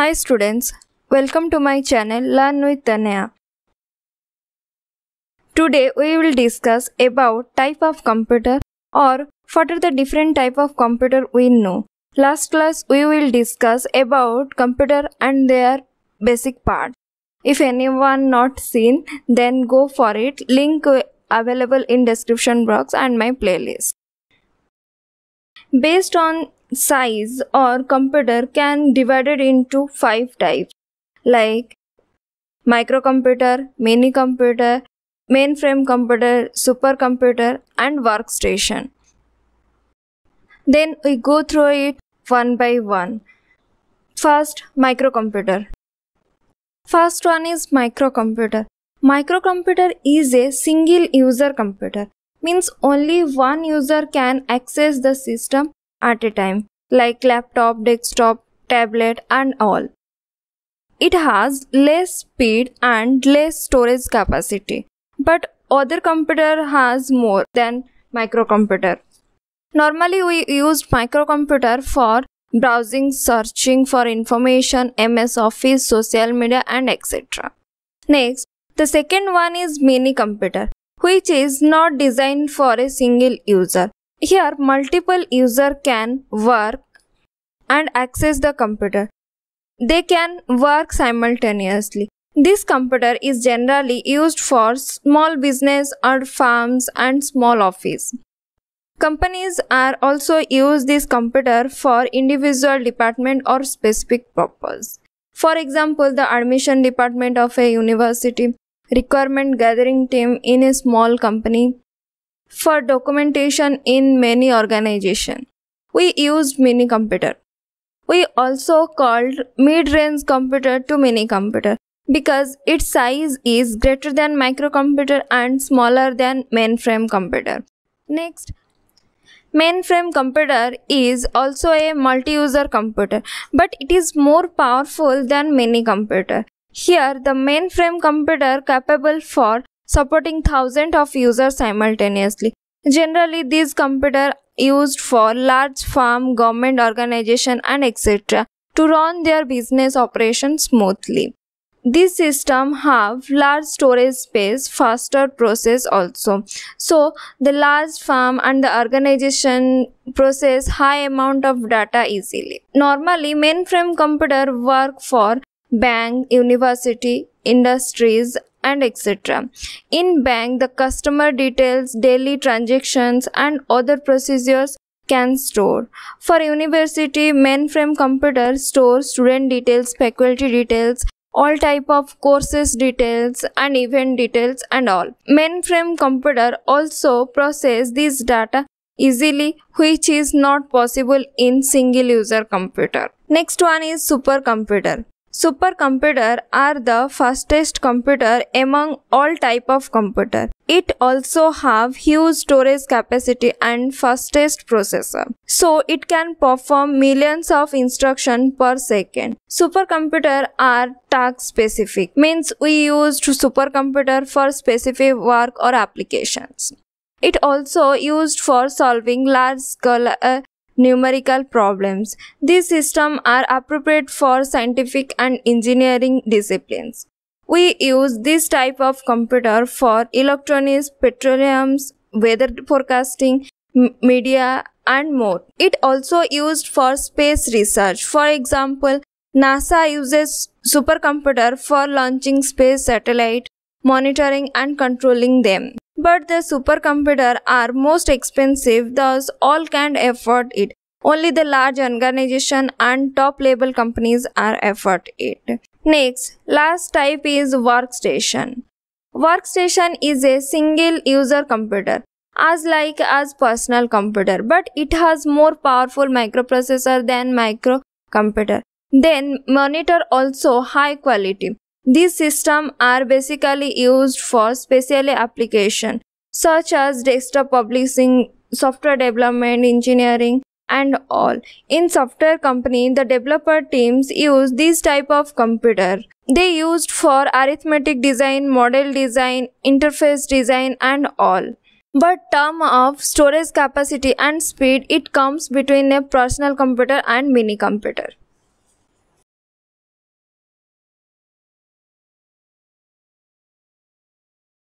Hi students, welcome to my channel Learn with Tanaya. Today we will discuss about type of computer or what are the different type of computer we know. Last class we will discuss about computer and their basic part. If anyone not seen then go for it. Link available in description box and my playlist. Based on size or computer can divided into five types like microcomputer, mini computer, mainframe computer, supercomputer and workstation. Then we go through it one by one. First, microcomputer. First one is microcomputer. Microcomputer is a single user computer means only one user can access the system at a time, like laptop, desktop, tablet, and all. It has less speed and less storage capacity, but other computer has more than microcomputer. Normally, we used microcomputer for browsing, searching for information, MS Office, social media, and etc. Next, the second one is mini computer, which is not designed for a single user here multiple user can work and access the computer. They can work simultaneously. This computer is generally used for small business or farms and small office. Companies are also use this computer for individual department or specific purpose. For example, the admission department of a university, requirement gathering team in a small company, for documentation in many organization. We used mini computer. We also called mid-range computer to mini computer because its size is greater than microcomputer and smaller than mainframe computer. Next, mainframe computer is also a multi-user computer but it is more powerful than mini computer. Here the mainframe computer capable for supporting thousands of users simultaneously. Generally, these computers used for large farm, government organization and etc. to run their business operations smoothly. These system have large storage space, faster process also. So the large farm and the organization process high amount of data easily. Normally mainframe computer work for bank, university, industries and etc. In bank, the customer details, daily transactions and other procedures can store. For university, mainframe computer stores student details, faculty details, all type of courses details and event details and all. Mainframe computer also process these data easily which is not possible in single user computer. Next one is supercomputer. Supercomputer are the fastest computer among all type of computer. It also have huge storage capacity and fastest processor. So it can perform millions of instruction per second. Supercomputer are task specific means we use supercomputer for specific work or applications. It also used for solving large scale, uh, numerical problems. These systems are appropriate for scientific and engineering disciplines. We use this type of computer for electronics, petroleum, weather forecasting, media, and more. It also used for space research. For example, NASA uses supercomputer for launching space satellite, monitoring and controlling them. But the supercomputer are most expensive, thus all can't afford it. Only the large organization and top level companies are effort it. Next, last type is workstation. Workstation is a single user computer as like as personal computer but it has more powerful microprocessor than micro computer. Then monitor also high quality. These systems are basically used for special application such as desktop publishing, software development, engineering, and all. In software company, the developer teams use these type of computer. They used for arithmetic design, model design, interface design and all. But term of storage capacity and speed, it comes between a personal computer and mini computer.